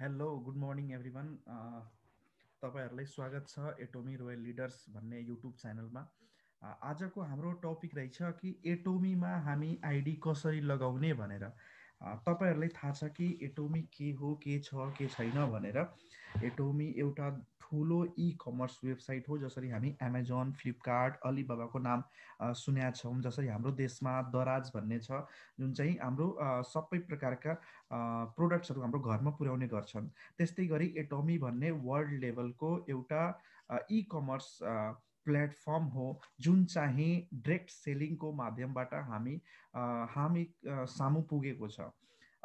hello good morning everyone तपाईँहरूलाई स्वागत छ एटोमी रोयल लिडर्स भन्ने युट्युब च्यानलमा uh, आजको हाम्रो टपिक रहेछ कि एटोमीमा हामी आइडी कसरी लगाउने भनेर uh, तपाईँहरूलाई थाहा छ कि एटोमी के हो के छ के छैन भनेर एटोमी एउटा ठुलो इ कमर्स वेबसाइट हो जसरी हामी एमाजोन फ्लिपकार्ट अलिबाबाको नाम सुनेका छौँ जसरी हाम्रो देशमा दराज भन्ने छ जुन चाहिँ हाम्रो सबै प्रकारका प्रोडक्ट्सहरू हाम्रो घरमा पुर्याउने गर्छन् त्यस्तै गरी एटोमी भन्ने वर्ल्ड लेभलको एउटा इ कमर्स प्लेटफर्म हो जुन चाहिँ डिरेक्ट सेलिङको माध्यमबाट हामी हामी सामु पुगेको छ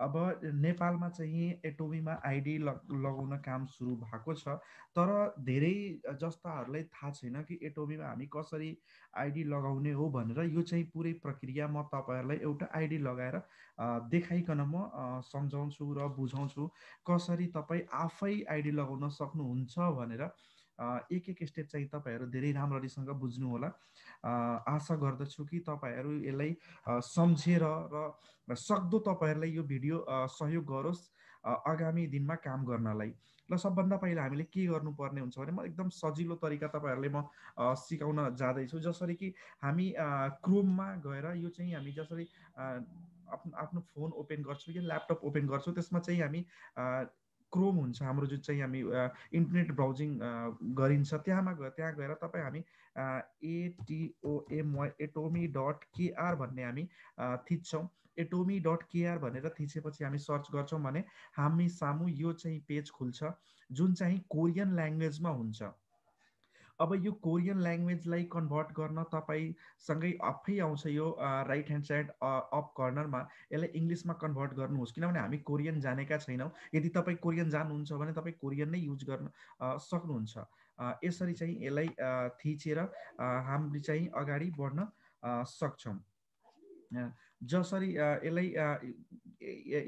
अब नेपालमा चाहिँ एटोबीमा आइडी लगाउन काम सुरु भएको छ तर धेरै जस्ताहरूलाई थाहा छैन कि एटोबीमा हामी कसरी आइडी लगाउने हो भनेर यो चाहिँ पुरै प्रक्रिया म तपाईँहरूलाई एउटा आइडी लगाएर देखाइकन म सम्झाउँछु र बुझाउँछु कसरी तपाईँ आफै आइडी लगाउन सक्नुहुन्छ भनेर एक एक स्टेप चाहिँ तपाईँहरू धेरै राम्ररीसँग बुझ्नुहोला आशा गर्दछु कि तपाईँहरू यसलाई सम्झेर र सक्दो तपाईँहरूलाई यो भिडियो सहयोग गरोस् आगामी दिनमा काम गर्नलाई र सबभन्दा पहिला हामीले के गर्नुपर्ने हुन्छ भने म एकदम सजिलो तरिका तपाईँहरूले म सिकाउन जाँदैछु जसरी कि हामी क्रोममा गएर यो चाहिँ हामी जसरी आफ्नो आफ्नो फोन ओपन गर्छौँ कि ल्यापटप ओपन गर्छौँ त्यसमा चाहिँ हामी क्रोम हुन्छ हाम्रो जुन चाहिँ हामी इन्टरनेट ब्राउजिङ गरिन्छ त्यहाँमा त्यहाँ गएर तपाईँ हामी एटिओएमवाई एटोमी डट केआर भन्ने हामी थिच्छौँ एटोमी डट केआर भनेर थिचेपछि हामी सर्च गर्छौँ भने हामी सामु यो चाहिँ पेज खुल्छ जुन चाहिँ कोरियन ल्याङ्ग्वेजमा हुन्छ अब यो कोरियन ल्याङ्ग्वेजलाई कन्भर्ट गर्न तपाईँसँगै आफै आउँछ यो राइट ह्यान्ड साइड अप कर्नरमा यसलाई इङ्ग्लिसमा कन्भर्ट गर्नुहोस् किनभने हामी कोरियन जानेका छैनौँ यदि तपाईँ कोरियन जानुहुन्छ भने तपाईँ कोरियन नै युज गर्न सक्नुहुन्छ यसरी चाहिँ यसलाई थिचेर हामीले चाहिँ अगाडि बढ्न सक्छौँ जसरी यसलाई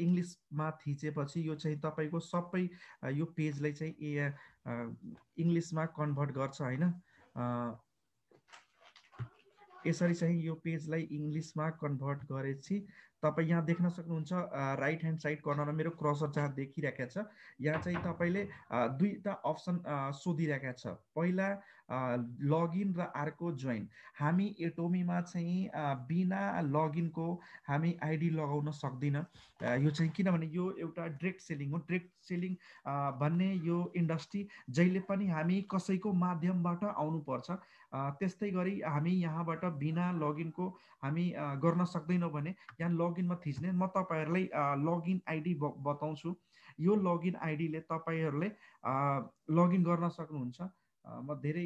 इङ्ग्लिसमा थिचेपछि यो चाहिँ तपाईँको सबै यो पेजलाई चाहिँ इङ्ग्लिसमा कन्भर्ट गर्छ होइन यसरी चाहिँ यो पेजलाई इङ्ग्लिसमा कन्भर्ट गरेपछि तपाईँ यहाँ देख्न सक्नुहुन्छ राइट ह्यान्ड साइड कर्नरमा मेरो क्रसर जहाँ देखिरहेको छ यहाँ चाहिँ तपाईँले दुईवटा अप्सन सोधिरहेको छ पहिला लगइन र अर्को जोइन हामी एटोमीमा चाहिँ बिना लगइनको हामी आइडी लगाउन सक्दिनँ यो चाहिँ किनभने यो एउटा डिरेक्ट सेलिङ हो डिरेक्ट सेलिङ भन्ने यो इन्डस्ट्री जहिले पनि हामी कसैको माध्यमबाट आउनुपर्छ त्यस्तै गरी हामी यहाँबाट बिना लगइनको हामी गर्न सक्दैनौँ भने यहाँ लगइनमा थिच्ने म तपाईँहरूलाई लगइन आइडी बताउँछु यो लगइन आइडीले तपाईँहरूले लगइन गर्न सक्नुहुन्छ म धेरै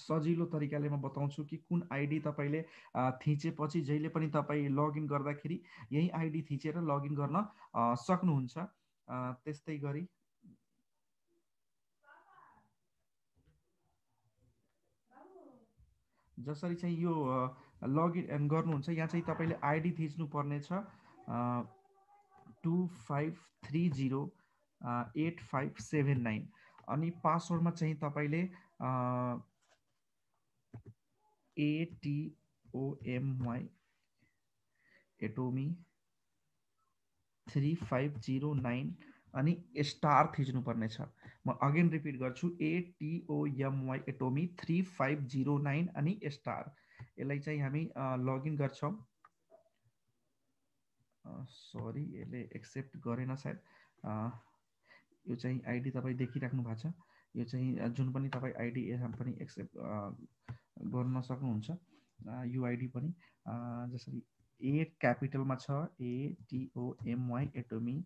सजिलो तरिकाले म बताउँछु कि कुन आइडी तपाईँले थिचेपछि जहिले पनि तपाईँ लगइन गर्दाखेरि यही आइडी थिचेर लगइन गर्न सक्नुहुन्छ त्यस्तै गरी जसरी चाहिँ यो लगइन गर्नुहुन्छ यहाँ चाहिँ तपाईँले आइडी थिच्नु पर्नेछ two five three zero eight five seven nine अनि पासवर्डमा चाहिँ तपाईँले A T O M Y Atomy three five zero nine अनि स्टार थिच्नुपर्नेछ म अगेन रिपिट गर्छु A T O M Y Atomy three five zero nine अनि स्टार यसलाई चाहिँ हामी लगइन गर्छौँ सरी यसले एक्सेप्ट गरेन सायद यो चाहिँ आइडी तपाईँ देखिराख्नु भएको छ यो चाहिँ जुन पनि तपाईँ आइडी पनि एक्सेप्ट गर्न सक्नुहुन्छ युआइडी पनि जसरी ए क्यापिटलमा छ A T O M Y Atomy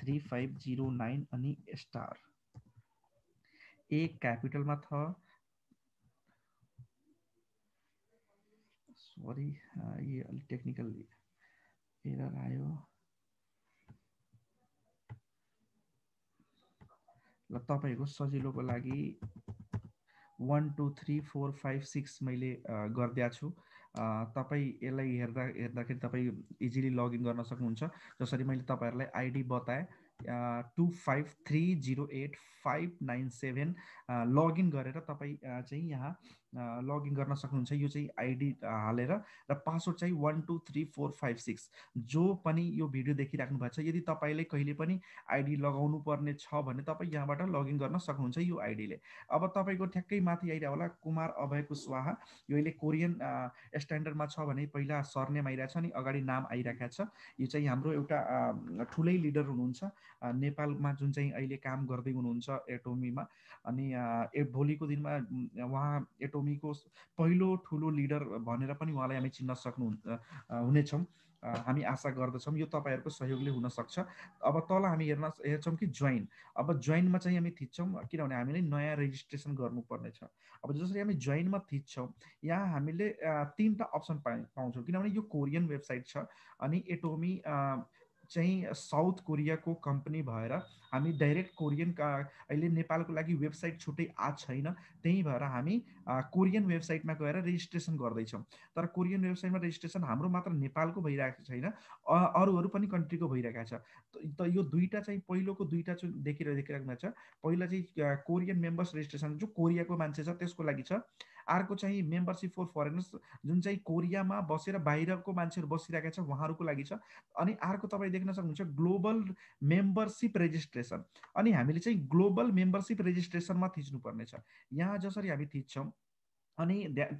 three five zero nine अनि स्टार ए क्यापिटलमा थ सरी यो अलिक टेक्निकल एरर आयो र तपाईँहरूको सजिलोको लागि one two three four five six मैले गरिदिएको छु तपाईँ यसलाई हेर्दा हेर्दाखेरि तपाईँ इजिली लगइन गर्न सक्नुहुन्छ जसरी मैले तपाईँहरूलाई आइडी बताएँ two five three zero eight five nine seven login गरेर तपाईँ चाहिँ यहाँ लगइन गर्न सक्नुहुन्छ यो चाहिँ आइडी हालेर र पासवर्ड चाहिँ one two three four five six जो पनि यो भिडियो देखिराख्नु भएको छ यदि तपाईँले कहिले पनि आइडी लगाउनु पर्ने छ भने तपाईँ यहाँबाट लगइन गर्न सक्नुहुन्छ यो आइडीले अब तपाईँको ठ्याक्कै माथि आइरहेको होला कुमार अभय कुशवाहा यो अहिले कोरियन स्ट्यान्डर्डमा छ भने पहिला सरनेम आइरहेको छ अनि अगाडि नाम आइरहेको छ यो चाहिँ हाम्रो एउटा ठुलै लिडर हुनुहुन्छ नेपालमा जुन चाहिँ अहिले काम गर्दै हुनुहुन्छ एटोमीमा अनि भोलिको दिनमा उहाँ एटो टोमीको पहिलो ठुलो लिडर भनेर पनि उहाँलाई हामी चिन्न सक्नु हुनेछौँ हामी आशा गर्दछौँ यो तपाईँहरूको सहयोगले हुनसक्छ अब तल हामी हेर्न हेर्छौँ कि जोइन अब जोइनमा चाहिँ हामी थिच्छौँ किनभने हामीले नयाँ रेजिस्ट्रेसन गर्नुपर्नेछ अब जसरी हामी जोइनमा थिच्छौँ यहाँ हामीले तिनवटा अप्सन पा पाउँछौँ किनभने यो कोरियन वेबसाइट छ अनि एटोमी चाहिँ साउथ कोरियाको कम्पनी भएर हामी डाइरेक्ट कोरियन अहिले नेपालको लागि वेबसाइट छुट्टै आएको छैन त्यही भएर हामी कोरियन वेबसाइटमा गएर रेजिस्ट्रेसन गर्दैछौँ तर कोरियन वेबसाइटमा रेजिस्ट्रेसन हाम्रो मात्र नेपालको भइरहेको छैन अरू अरू पनि कन्ट्रीको भइरहेको छ त यो दुईवटा चाहिँ पहिलोको दुईवटा चाहिँ देखिरहेको देखिरहेको छ पहिला चाहिँ कोरियन मेम्बर्स रेजिस्ट्रेसन जो कोरियाको मान्छे छ त्यसको लागि छ अर्को चाहिँ मेम्बरसिप फर फरेनर्स जुन चाहिँ कोरियामा बसेर बाहिरको मान्छेहरू बसिरहेका छ उहाँहरूको लागि छ अनि अर्को तपाईँ देख्न सक्नुहुन्छ ग्लोबल मेम्बरसिप रेजिस्ट्रेसन अनि हामीले चाहिँ ग्लोबल मेम्बरसिप रेजिस्ट्रेसनमा थिच्नुपर्नेछ यहाँ जसरी हामी थिच्छौँ अनि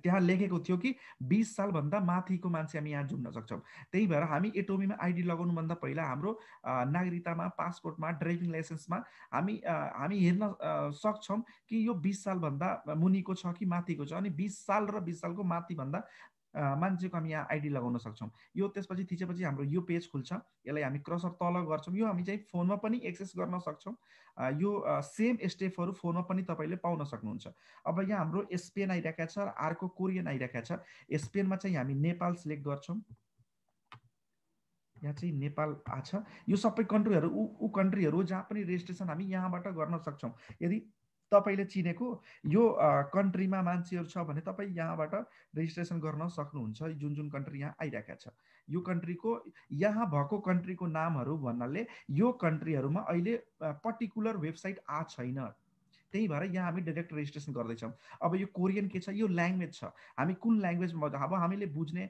त्यहाँ लेखेको थियो कि बिस सालभन्दा माथिको मान्छे हामी यहाँ जुम्न सक्छौँ त्यही भएर हामी एटोमीमा आइडी लगाउनुभन्दा पहिला हाम्रो नागरिकतामा पासपोर्टमा ड्राइभिङ लाइसेन्समा हामी हामी हेर्न सक्छौँ कि यो बिस सालभन्दा मुनिको छ कि माथिको छ अनि बिस साल र बिस सालको माथिभन्दा मान्छेको हामी यहाँ आइडी लगाउन सक्छौँ यो त्यसपछि थिचेपछि हाम्रो यो पेज खुल्छ यसलाई हामी क्रसर तल गर्छौँ यो हामी चाहिँ फोनमा पनि एक्सेस गर्न सक्छौँ यो सेम स्टेपहरू फोनमा पनि तपाईँले पाउन सक्नुहुन्छ अब यहाँ हाम्रो स्पेन आइरहेको छ अर्को कोरियन आइरहेको छ स्पेनमा चाहिँ हामी नेपाल सिलेक्ट गर्छौँ यहाँ चाहिँ नेपाल आछ यो सबै कन्ट्रीहरू ऊ ऊ कन्ट्रीहरू जहाँ पनि रेजिस्ट्रेसन हामी यहाँबाट गर्न सक्छौँ यदि तपाईँले चिनेको यो कन्ट्रीमा मान्छेहरू छ भने तपाईँ यहाँबाट रेजिस्ट्रेसन गर्न सक्नुहुन्छ जुन जुन कन्ट्री यहाँ आइरहेका छ यो कन्ट्रीको यहाँ भएको कन्ट्रीको नामहरू भन्नाले यो कन्ट्रीहरूमा अहिले पर्टिकुलर वेबसाइट आ छैन त्यही भएर यहाँ हामी डाइरेक्ट रेजिस्ट्रेसन गर्दैछौँ अब यो कोरियन के छ यो ल्याङ्ग्वेज छ हामी कुन ल्याङ्ग्वेजमा अब हामीले बुझ्ने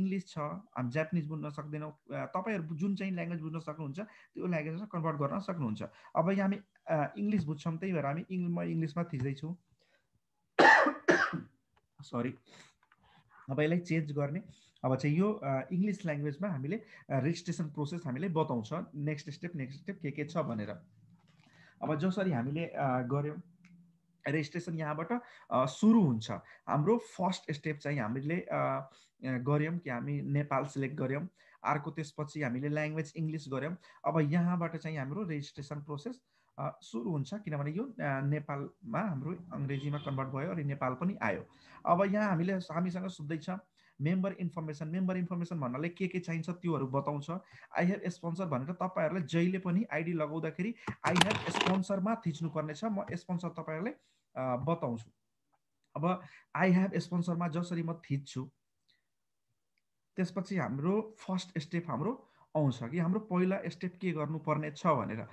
इङ्ग्लिस छ हामी जापानिज बुझ्न सक्दैनौँ तपाईँहरू जुन चाहिँ ल्याङ्ग्वेज बुझ्न सक्नुहुन्छ त्यो ल्याङ्ग्वेजमा कन्भर्ट गर्न सक्नुहुन्छ अब यहाँ हामी इङ्ग्लिस बुझ्छौँ त्यही भएर हामी इङ्ग म इङ्ग्लिसमा थिच्दैछु सरी अब यसलाई चेन्ज गर्ने अब चाहिँ यो इङ्ग्लिस ल्याङ्ग्वेजमा हामीले रेजिस्ट्रेसन प्रोसेस हामीले बताउँछ नेक्स्ट स्टेप नेक्स्ट स्टेप के के छ भनेर अब जसरी हामीले गऱ्यौँ रेजिस्ट्रेसन यहाँबाट सुरु हुन्छ हाम्रो फर्स्ट स्टेप चाहिँ हामीले गऱ्यौँ कि हामी नेपाल सिलेक्ट गऱ्यौँ अर्को त्यसपछि हामीले ल्याङ्ग्वेज इङ्ग्लिस गऱ्यौँ अब यहाँबाट चाहिँ हाम्रो रेजिस्ट्रेसन प्रोसेस सुरु हुन्छ किनभने यो नेपालमा हाम्रो अङ्ग्रेजीमा कन्भर्ट भयो अनि नेपाल पनि आयो अब यहाँ हामीले हामीसँग सुन्दैछ मेम्बर इन्फर्मेसन मेम्बर इन्फर्मेसन भन्नाले के के चाहिन्छ त्योहरू बताउँछ आई हेभ स्पोन्सर भनेर तपाईँहरूलाई जहिले पनि आइडी लगाउँदाखेरि आई हेभ स्पोन्सरमा थिच्नुपर्नेछ म स्पोन्सर तपाईँहरूलाई बताउँछु अब आई हेभ स्पोन्सरमा जसरी म थिच्छु त्यसपछि हाम्रो फर्स्ट स्टेप हाम्रो आउँछ कि हाम्रो पहिला स्टेप के गर्नुपर्ने छ भनेर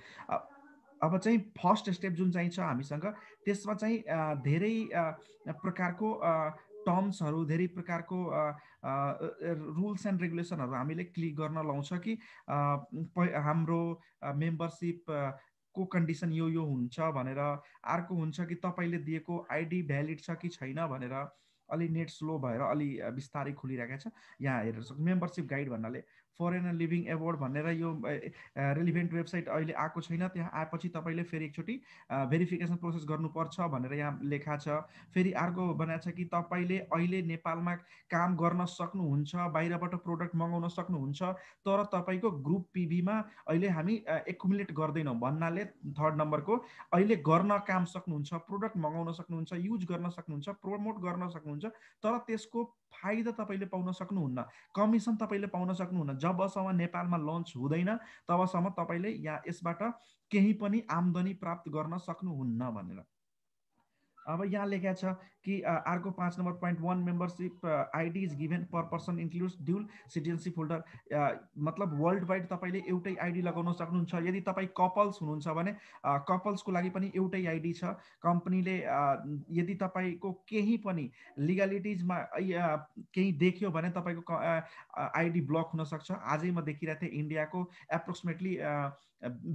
अब चाहिँ फर्स्ट स्टेप जुन चाहिँ छ हामीसँग त्यसमा चाहिँ धेरै प्रकारको टर्म्सहरू धेरै प्रकारको रुल्स एन्ड रेगुलेसनहरू हामीले क्लिक गर्न लाउँछ कि हाम्रो मेम्बरसिप को कन्डिसन यो यो हुन्छ भनेर अर्को हुन्छ कि तपाईँले दिएको आइडी भ्यालिड छ कि छैन भनेर अलि नेट स्लो भएर अलि बिस्तारै खुलिरहेको छ यहाँ हेरेर सक्छ मेम्बरसिप गाइड भन्नाले फरेनर लिभिङ एवार्ड भनेर यो रेलिभेन्ट वेबसाइट अहिले आएको छैन त्यहाँ आएपछि तपाईँले फेरि एकचोटि भेरिफिकेसन प्रोसेस गर्नुपर्छ भनेर यहाँ लेखा छ फेरि अर्को बनाएको छ कि तपाईँले अहिले नेपालमा काम गर्न सक्नुहुन्छ बाहिरबाट प्रोडक्ट मगाउन सक्नुहुन्छ तर तपाईँको ग्रुप पिभीमा अहिले हामी एकुमुलेट गर्दैनौँ भन्नाले थर्ड नम्बरको अहिले गर्न काम सक्नुहुन्छ प्रोडक्ट मगाउन सक्नुहुन्छ युज गर्न सक्नुहुन्छ प्रमोट गर्न सक्नुहुन्छ तर त्यसको फाइदा तपाईँले पाउन सक्नुहुन्न कमिसन तपाईँले पाउन सक्नुहुन्न जबसम्म नेपालमा लन्च हुँदैन तबसम्म तपाईँले यहाँ यसबाट केही पनि आम्दनी प्राप्त गर्न सक्नुहुन्न भनेर अब यहाँ लेखा छ कि अर्को पाँच number point one membership ID is given per person includes dual citizenship holder मतलब वर्ल्ड वाइड तपाईँले एउटै आइडी लगाउन सक्नुहुन्छ यदि तपाईँ कपल्स हुनुहुन्छ भने कपल्सको लागि पनि एउटै आइडी छ कम्पनीले यदि तपाईँको केही पनि लिगालिटिजमा केही देख्यो भने तपाईँको आइडी ब्लक हुनसक्छ आजै म देखिरहेको थिएँ इन्डियाको एप्रोक्सिमेटली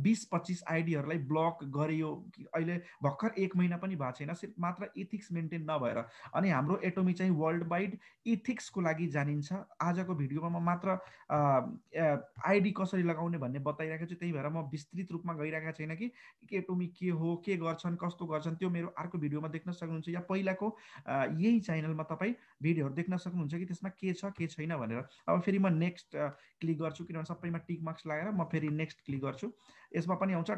बिस पच्चिस आइडीहरूलाई ब्लक गरियो अहिले भर्खर एक महिना पनि भएको छैन सिर्फ मात्र इथिक्स मेन्टेन नभएर अनि हाम्रो एटोमी चाहिँ वर्ल्ड वाइड इथिक्सको लागि जानिन्छ आजको भिडियोमा म मात्र आइडी कसरी लगाउने भन्ने बताइरहेको छु त्यही भएर म विस्तृत रूपमा गइरहेको छैन कि एटोमी के हो के गर्छन् कस्तो गर्छन् त्यो मेरो अर्को भिडियोमा देख्न सक्नुहुन्छ या पहिलाको यही च्यानलमा तपाईँ भिडियोहरू देख्न सक्नुहुन्छ कि त्यसमा के छ के छैन भनेर अब फेरि म नेक्स्ट क्लिक गर्छु किनभने सबैमा टिक मार्क्स लगाएर म फेरि नेक्स्ट क्लिक गर्छु यसमा पनि आउँछ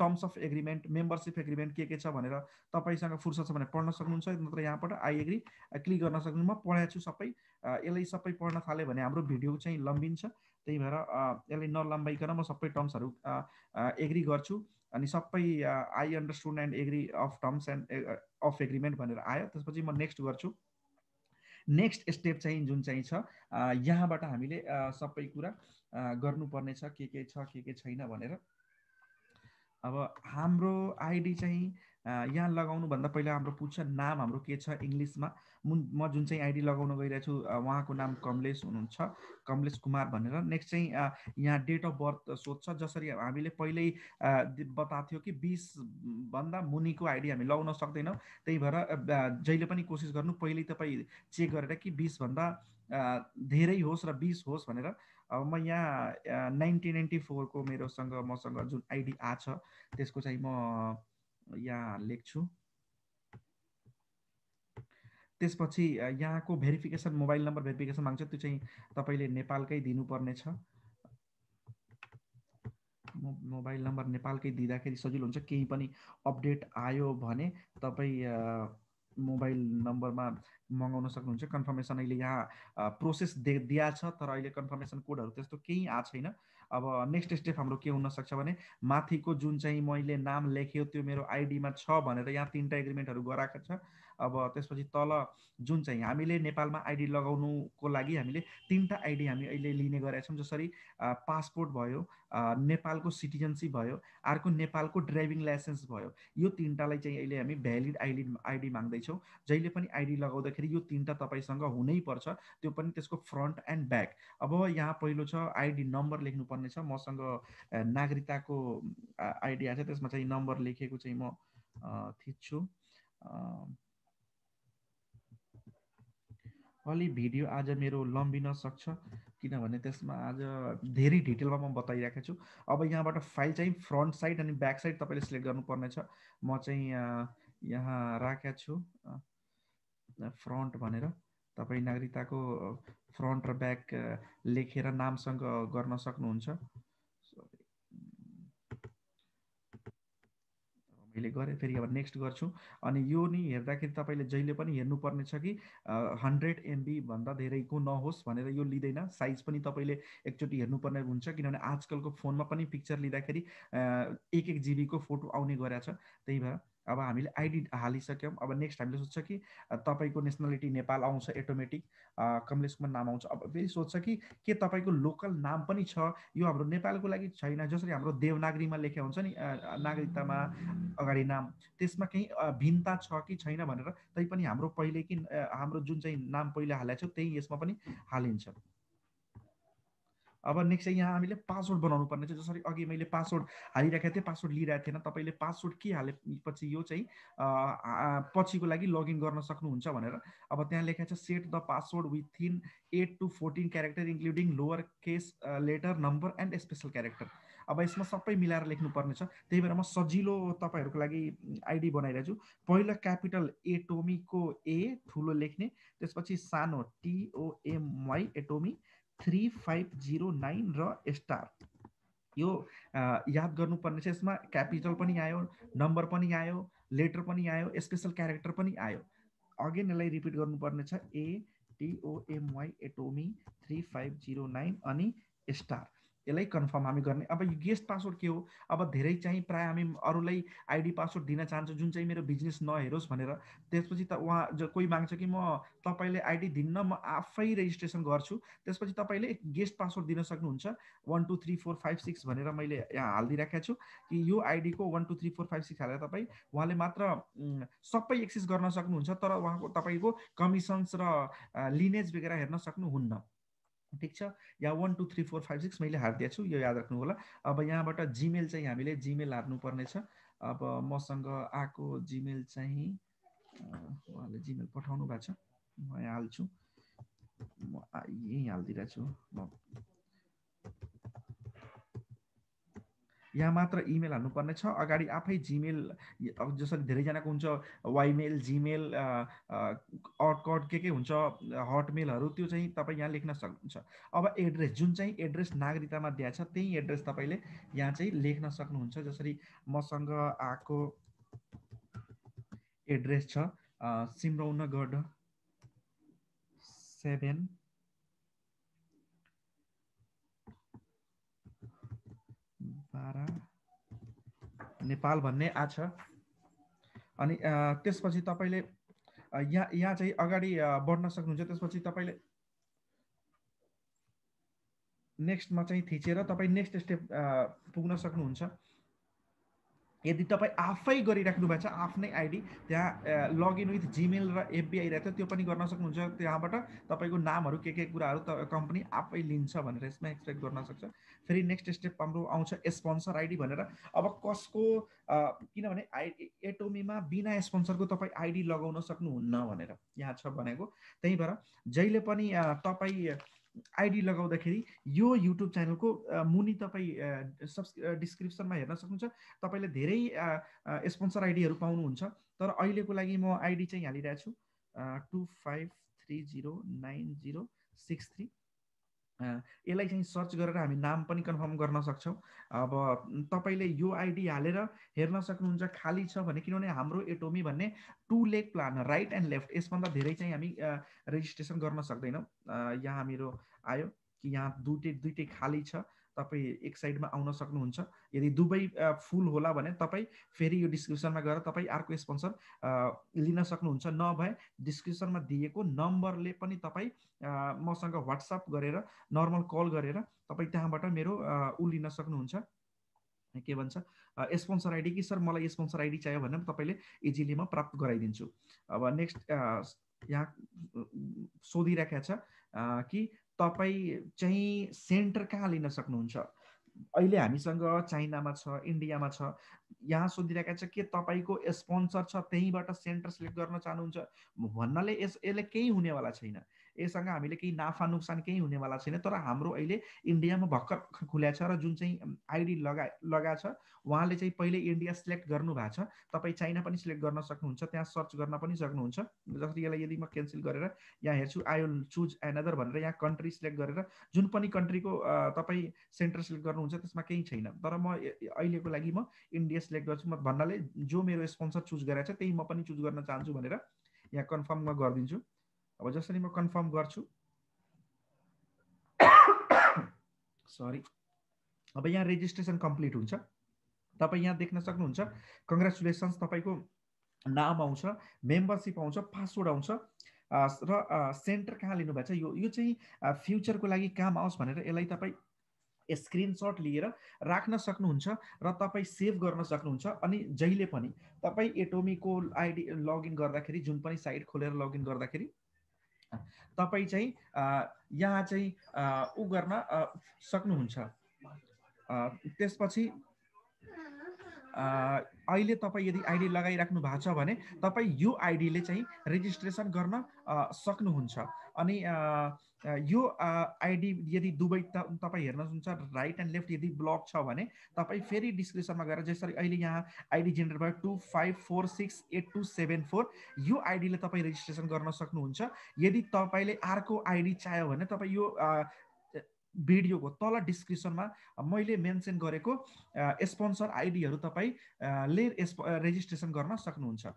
terms of agreement membership agreement के के छ भनेर तपाईँसँग फुर्सद छ भने पढ्न सक्नुहुन्छ नत्र यहाँबाट आई एग्री क्लिक गर्न सक्नु म पढाएको छु सबै यसलाई सबै पढ्न थाल्यो भने हाम्रो भिडियो चाहिँ लम्बिन्छ त्यही भएर यसलाई नलम्बाइकन म सबै टर्म्सहरू एग्री गर्छु अनि सबै I understood and agree of terms and of agreement भनेर आयो त्यसपछि म नेक्स्ट गर्छु नेक्स्ट स्टेप चाहिँ जुन चाहिँ छ यहाँबाट हामीले सबै कुरा गर्नुपर्नेछ के के छ के के छैन भनेर अब हाम्रो आइडी चाहिँ यहाँ लगाउनुभन्दा पहिला हाम्रो पुग्छ नाम हाम्रो के छ इङ्ग्लिसमा मुन म जुन चाहिँ आइडी लगाउन गइरहेको छु उहाँको नाम कमलेश हुनुहुन्छ कमलेश कुमार भनेर नेक्स्ट चाहिँ यहाँ डेट अफ बर्थ सोध्छ जसरी हामीले पहिल्यै बताएको थियो कि बिसभन्दा मुनिको आइडी हामी लगाउन सक्दैनौँ त्यही भएर जहिले पनि कोसिस गर्नु पहिल्यै तपाईँ चेक गरेर कि बिसभन्दा धेरै होस् र बिस होस् भनेर अब म यहाँ नाइन्टिन नाइन्टी फोरको मेरोसँग मसँग जुन आइडी छ त्यसको चाहिँ म यहाँ लेख्छु त्यसपछि यहाँको भेरिफिकेसन मोबाइल नम्बर भेरिफिकेसन माग्छ त्यो चाहिँ तपाईँले नेपालकै दिनुपर्नेछ मोबाइल नम्बर नेपालकै दिँदाखेरि सजिलो हुन्छ केही पनि अपडेट आयो भने तपाईँ मोबाइल नम्बरमा मगाउन सक्नुहुन्छ कन्फर्मेसन अहिले यहाँ प्रोसेस दे दिया छ तर अहिले कन्फर्मेसन कोडहरू त्यस्तो केही आएको छैन अब नेक्स्ट स्टेप हाम्रो के हुनसक्छ भने माथिको जुन चाहिँ मैले नाम लेखेँ त्यो मेरो आइडीमा छ भनेर यहाँ तिनवटा एग्रिमेन्टहरू गराएको छ अब त्यसपछि तल जुन चाहिँ हामीले नेपालमा आइडी लगाउनुको लागि हामीले तिनवटा आइडी हामी अहिले लिने गरेका छौँ जसरी पासपोर्ट भयो नेपालको सिटिजनसिप भयो अर्को नेपालको ड्राइभिङ लाइसेन्स भयो यो तिनवटालाई चाहिँ अहिले हामी भ्यालिड आइडी आइडी माग्दैछौँ जहिले पनि आइडी लगाउँदाखेरि यो तिनवटा तपाईँसँग हुनैपर्छ त्यो पनि त्यसको फ्रन्ट एन्ड ब्याक अब यहाँ पहिलो छ आइडी नम्बर लेख्नुपर्ने छ मसँग नागरिकताको आइडी आएको छ त्यसमा चाहिँ नम्बर लेखेको चाहिँ म थिच्छु अलि भिडियो आज मेरो लम्बिन सक्छ किनभने त्यसमा आज धेरै डिटेलमा म बताइरहेको छु अब यहाँबाट फाइल चाहिँ फ्रन्ट साइड अनि ब्याक साइड तपाईँले सिलेक्ट गर्नुपर्नेछ म चाहिँ यहाँ राखेको छु फ्रन्ट भनेर तपाईँ नागरिकताको फ्रन्ट र ब्याक लेखेर नामसँग गर्न सक्नुहुन्छ हामीले गरेँ फेरि अब नेक्स्ट गर्छौँ अनि यो नि हेर्दाखेरि तपाईँले जहिले पनि हेर्नुपर्ने छ कि हन्ड्रेड एमबीभन्दा धेरैको नहोस् भनेर यो लिँदैन साइज पनि तपाईँले एकचोटि हेर्नुपर्ने हुन्छ किनभने आजकलको फोनमा पनि पिक्चर लिँदाखेरि एक एक जिबीको फोटो आउने गरेछ त्यही भएर अब हामीले आइडी हालिसक्यौँ अब नेक्स्ट हामीले सोध्छ कि तपाईँको नेसनालिटी नेपाल आउँछ एटोमेटिक कमलेश नाम आउँछ अब फेरि सोध्छ कि के तपाईँको लोकल नाम पनि छ यो हाम्रो नेपालको लागि छैन जसरी हाम्रो देवनागरीमा लेखे हुन्छ नि नागरिकतामा अगाडि नाम त्यसमा केही भिन्नता छ कि छैन भनेर तैपनि हाम्रो पहिले कि हाम्रो जुन चाहिँ नाम पहिले हालेको छ त्यही यसमा पनि हालिन्छ अब नेक्स्ट चाहिँ यहाँ हामीले पासवर्ड बनाउनु पर्ने छ जसरी अघि मैले पासवर्ड हालिरहेको थिएँ पासवर्ड लिइरहेको थिएन तपाईँले पासवर्ड के हालेपछि यो चाहिँ पछिको लागि लगइन गर्न सक्नुहुन्छ भनेर अब त्यहाँ लेखाएको छ set the password within eight to fourteen character including lower case letter number and special character अब यसमा सबै मिलाएर लेख्नुपर्नेछ त्यही भएर म सजिलो तपाईँहरूको लागि आइडी बनाइरहेको छु पहिलो क्यापिटल एटोमीको ए ठुलो लेख्ने त्यसपछि सानो T O M Y Atomy three five zero nine र स्टार यो याद गर्नुपर्ने छ यसमा क्यापिटल पनि आयो नम्बर पनि आयो लेटर पनि आयो स्पेसल क्यारेक्टर पनि आयो अगेन यसलाई रिपिट गर्नुपर्ने छ A T O M Y Atomy three five zero nine अनि स्टार यसलाई कन्फर्म हामी गर्ने अब यो गेस्ट पासवर्ड के हो अब धेरै चाहिँ प्रायः हामी अरूलाई आइडी पासवर्ड दिन चाहन्छु जुन चाहिँ मेरो बिजनेस नहेरोस् भनेर त्यसपछि त उहाँ जो कोही माग्छ कि म तपाईँले आइडी दिन्न म आफै रेजिस्ट्रेसन गर्छु त्यसपछि तपाईँले गेस्ट पासवर्ड दिन सक्नुहुन्छ one two three four five six भनेर मैले यहाँ हालिदिइराखेको छु कि यो आइडीको one two three four five six हालेर तपाईँ उहाँले मात्र सबै एक्सेस गर्न सक्नुहुन्छ तर उहाँको तपाईँको कमिसन्स र लिनेज वगेरा हेर्न सक्नुहुन्न ठिक छ या one two three four five six मैले हारिदिएको छु यो याद राख्नु होला अब यहाँबाट जिमेल चाहिँ हामीले जिमेल पर्नेछ अब मसँग आएको जिमेल चाहिँ उहाँले जिमेल पठाउनु भएको छ म यहाँ हाल्छु म यहीँ हालिदिरहेको छु यहाँ मात्र इमेल हाल्नुपर्ने छ अगाडि आफै जिमेल जसरी धेरैजनाको हुन्छ वाइमेल जिमेल अटकट के के हुन्छ हटमेलहरू त्यो चाहिँ तपाईँ यहाँ लेख्न सक्नुहुन्छ अब एड्रेस जुन चाहिँ एड्रेस नागरिकतामा दिएको छ त्यही एड्रेस तपाईँले यहाँ चाहिँ लेख्न सक्नुहुन्छ जसरी मसँग आएको एड्रेस छ सिमरौनगढ सेभेन नेपाल भन्ने आ छ अनि त्यसपछि तपाईँले यहाँ यहाँ चाहिँ अगाडि बढ्न सक्नुहुन्छ त्यसपछि तपाईँले नेक्स्टमा चाहिँ थिचेर तपाईँ नेक्स्ट स्टेप पुग्न सक्नुहुन्छ यदि तपाईँ आफै गरिराख्नु भएको छ आफ्नै आइडी त्यहाँ लगइन विथ जिमेल र एफबी आइरहेको थियो त्यो पनि गर्न सक्नुहुन्छ त्यहाँबाट तपाईँको नामहरू के के कुराहरू त कम्पनी आफै लिन्छ भनेर यसमा एक्सपेक्ट गर्न सक्छ फेरि नेक्स्ट स्टेप हाम्रो आउँछ स्पोन्सर आइडी भनेर अब कसको किनभने आइडी एटोमीमा बिना स्पोन्सरको तपाईँ आइडी लगाउन सक्नुहुन्न भनेर यहाँ छ भनेको त्यही भएर जहिले पनि तपाईँ आइडी लगाउँदाखेरि यो युट्युब च्यानलको मुनि तपाईँ सब्स डिस्क्रिप्सनमा हेर्न सक्नुहुन्छ तपाईँले धेरै स्पोन्सर आइडीहरू पाउनुहुन्छ तर अहिलेको लागि म आइडी चाहिँ हालिरहेको छु two five three zero nine zero six three यसलाई चाहिँ सर्च गरेर हामी नाम पनि कन्फर्म गर्न सक्छौँ अब तपाईँले यो आइडी हालेर हेर्न सक्नुहुन्छ खाली छ भने किनभने हाम्रो एटोमी भन्ने two leg plan right and left यसभन्दा धेरै चाहिँ हामी रेजिस्ट्रेसन गर्न सक्दैनौँ यहाँ मेरो आयो यहाँ दुइटै दुइटै खाली छ तपाईँ एक साइडमा आउन सक्नुहुन्छ यदि दुवै फुल होला भने तपाईँ फेरि यो डिस्क्रिप्सनमा गएर तपाईँ अर्को स्पोन्सर लिन सक्नुहुन्छ नभए डिस्क्रिप्सनमा दिएको नम्बरले पनि तपाईँ मसँग वाट्सएप गरेर नर्मल कल गरेर तपाईँ त्यहाँबाट मेरो ऊ लिन सक्नुहुन्छ के भन्छ स्पोन्सर आइडी कि सर मलाई स्पोन्सर आइडी चाहियो भने तपाईँले इजिली म प्राप्त गराइदिन्छु अब नेक्स्ट यहाँ सोधिराखेको छ कि तपाईँ चाहिँ सेन्टर कहाँ लिन सक्नुहुन्छ अहिले हामीसँग चाइनामा छ इन्डियामा छ यहाँ सोधिरहेका छ के तपाईँको स्पोन्सर छ त्यहीँबाट सेन्टर सेलेक्ट गर्न चाहनुहुन्छ भन्नाले यस यसले केही हुनेवाला छैन यससँग हामीले केही नाफा नोक्सान केही हुनेवाला छैन तर हाम्रो अहिले इन्डियामा भर्खर खुल्या छ र जुन चाहिँ आइडी लगा लगा छ उहाँले चाहिँ पहिले इन्डिया सिलेक्ट गर्नुभएको छ तपाईँ चाइना पनि सिलेक्ट गर्न सक्नुहुन्छ त्यहाँ सर्च गर्न पनि सक्नुहुन्छ जसरी यसलाई यदि म क्यान्सल गरेर यहाँ हेर्छु आई विल चुज एनदर भनेर यहाँ कन्ट्री सिलेक्ट गरेर जुन पनि कन्ट्रीको तपाईँ सेन्टर सिलेक्ट गर्नुहुन्छ त्यसमा केही छैन तर म अहिलेको लागि म इन्डिया यस सिलेक्ट गर्छु म भन्नाले जो मेरो स्पोन्सर चुज गरेको छ त्यही म पनि चुज गर्न चाहन्छु भनेर यहाँ कन्फर्म म गरिदिन्छु अब जसरी म कन्फर्म गर्छु सरी अब यहाँ रेजिस्ट्रेसन कम्प्लिट हुन्छ तपाईँ यहाँ देख्न सक्नुहुन्छ कङ्ग्रेचुलेसन्स तपाईँको नाम आउँछ मेम्बरसिप आउँछ पासवर्ड आउँछ र सेन्टर कहाँ लिनुभएको छ यो यो चाहिँ फ्युचरको लागि काम आओस् भनेर यसलाई तपाईँ स्क्रिनसट लिएर राख्न सक्नुहुन्छ र तपाईँ सेभ गर्न सक्नुहुन्छ अनि जहिले पनि तपाईँ एटोमीको आइडी लगइन गर्दाखेरि जुन पनि साइट खोलेर लगइन गर्दाखेरि तपाईँ चाहिँ यहाँ चाहिँ ऊ गर्न सक्नुहुन्छ त्यसपछि अहिले तपाईँ यदि आइडी लगाइराख्नु भएको छ भने तपाईँ यो आइडीले चाहिँ रेजिस्ट्रेसन गर्न सक्नुहुन्छ अनि यो आइडी यदि दुवै तपाईँ हेर्नुहुन्छ राइट एन्ड लेफ्ट यदि ब्लक छ भने तपाईँ फेरि डिस्क्रिप्सनमा गएर जसरी अहिले यहाँ आइडी जेनेरेट भयो two five four six eight two seven four यो आइडीले तपाईँ रेजिस्ट्रेसन गर्न सक्नुहुन्छ यदि तपाईँले अर्को आइडी चाहियो भने तपाईँ यो भिडियोको तल डिस्क्रिप्सनमा मैले मेन्सन गरेको स्पोन्सर आइडीहरू तपाईँले रेजिस्ट्रेसन गर्न सक्नुहुन्छ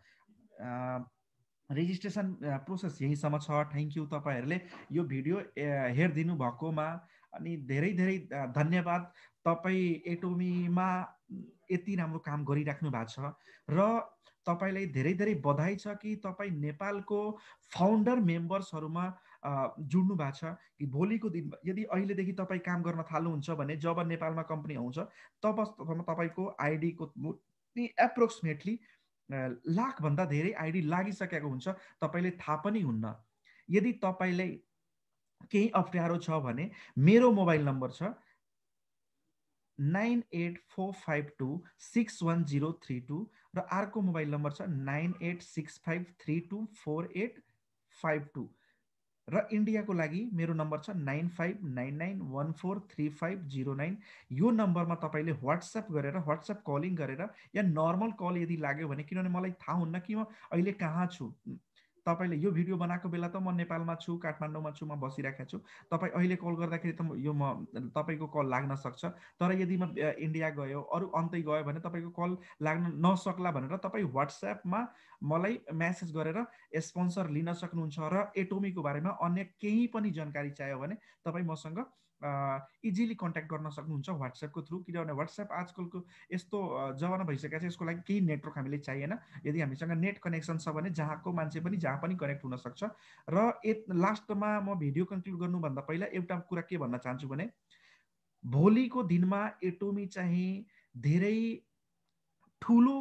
रेजिस्ट्रेसन प्रोसेस यहीसम्म छ थ्याङ्क यू तपाईँहरूले यो भिडियो uh, हेरिदिनु भएकोमा अनि धेरै धेरै uh, धन्यवाद तपाईँ एटोमीमा यति राम्रो काम गरिराख्नु भएको छ र तपाईँलाई धेरै धेरै बधाई छ कि तपाईँ नेपालको फाउन्डर मेम्बर्सहरूमा uh, जुड्नु भएको छ कि भोलिको दिन यदि अहिलेदेखि तपाईँ काम गर्न थाल्नुहुन्छ भने जब नेपालमा कम्पनी आउँछ तबसम्म तपाईँको आइडीको एप्रोक्सिमेटली लाखभन्दा धेरै आइडी लागिसकेको हुन्छ तपाईँले थाहा पनि हुन्न यदि तपाईँलाई केही अप्ठ्यारो छ भने मेरो मोबाइल नम्बर छ nine eight four five two six one zero three two र अर्को मोबाइल नम्बर छ nine eight six five three two four eight five two र इन्डियाको लागि मेरो नम्बर छ nine five nine nine one four three five zero nine यो नम्बरमा तपाईँले वाट्सएप गरेर वाट्सएप कलिङ गरेर या नर्मल कल यदि लाग्यो भने किनभने मलाई थाहा हुन्न कि म अहिले कहाँ छु तपाईँले यो भिडियो बनाएको बेला त म नेपालमा छु काठमाडौँमा छु म बसिरहेको छु तपाईँ अहिले कल गर्दाखेरि त यो म तपाईँको कल लाग्न सक्छ तर यदि म इन्डिया गयो अरू अन्तै गयो भने तपाईँको कल लाग्न नसक्ला भनेर तपाईँ वाट्सएपमा मलाई म्यासेज गरेर स्पोन्सर लिन सक्नुहुन्छ र एटोमीको बारेमा अन्य केही पनि जानकारी चाहियो भने तपाईँ मसँग इजिली कन्ट्याक्ट गर्न सक्नुहुन्छ वाट्सएपको थ्रु किनभने वाट्सएप आजकलको यस्तो जमाना भइसकेको छ यसको लागि केही नेटवर्क हामीले चाहिएन यदि हामीसँग नेट कनेक्सन छ भने जहाँको मान्छे पनि जहाँ पनि कनेक्ट हुनसक्छ र ए लास्टमा म भिडियो कन्क्लुड गर्नुभन्दा पहिला एउटा कुरा के भन्न चाहन्छु भने भोलिको दिनमा एटोमी चाहिँ धेरै ठुलो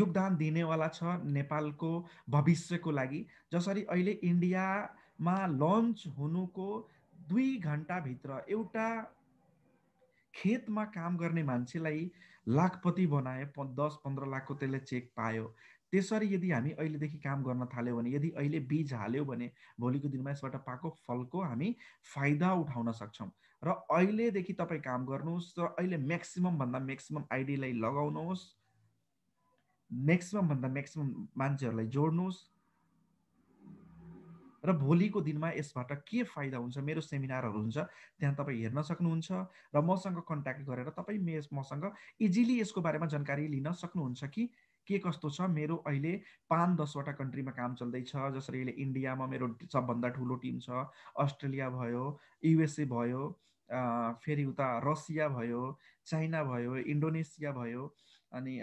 योगदान दिनेवाला छ नेपालको भविष्यको लागि जसरी अहिले इन्डियामा लन्च हुनुको दुई घन्टाभित्र एउटा खेतमा काम गर्ने मान्छेलाई लाखपति बनाए दस पन्ध्र लाखको त्यसले चेक पायो त्यसरी यदि हामी अहिलेदेखि काम गर्न थाल्यौँ भने यदि अहिले बिज हाल्यो भने भोलिको दिनमा यसबाट पाएको फलको हामी फाइदा उठाउन सक्छौँ र अहिलेदेखि तपाईँ काम गर्नुहोस् र अहिले म्याक्सिमम भन्दा म्याक्सिमम आइडियालाई लगाउनुहोस् म्याक्सिमम भन्दा म्याक्सिमम मान्छेहरूलाई जोड्नुहोस् र भोलिको दिनमा यसबाट के फाइदा हुन्छ मेरो सेमिनारहरू हुन्छ त्यहाँ तपाईँ हेर्न सक्नुहुन्छ र मसँग कन्ट्याक्ट गरेर तपाईँ मे मसँग इजिली यसको बारेमा जानकारी लिन सक्नुहुन्छ कि के कस्तो छ मेरो अहिले पाँच दसवटा कन्ट्रीमा काम चल्दैछ जसरी अहिले इन्डियामा मेरो सबभन्दा ठुलो टिम छ अस्ट्रेलिया भयो युएसए भयो फेरि उता रसिया भयो चाइना भयो इन्डोनेसिया भयो अनि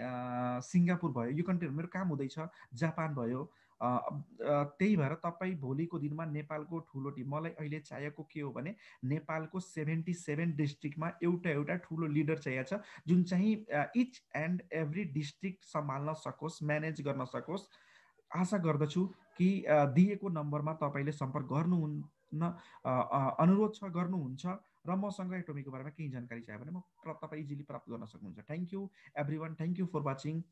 सिङ्गापुर भयो यो कन्ट्रीहरू मेरो काम हुँदैछ जापान भयो त्यही भएर तपाईँ भोलिको दिनमा नेपालको ठुलो टिम मलाई अहिले चाहिएको के हो भने नेपालको सेभेन्टी सेभेन डिस्ट्रिक्टमा एउटा एउटा ठुलो लिडर चाहिएको छ जुन चाहिँ इच एन्ड एभ्री डिस्ट्रिक्ट सम्हाल्न सकोस् म्यानेज गर्न सकोस् आशा गर्दछु कि दिएको नम्बरमा तपाईँले सम्पर्क गर्नुहुन्न अनुरोध छ गर्नुहुन्छ र मसँग एटोमीको बारेमा केही जानकारी चाहियो भने म तपाईँ इजिली प्राप्त गर्न सक्नुहुन्छ thank you everyone thank you for watching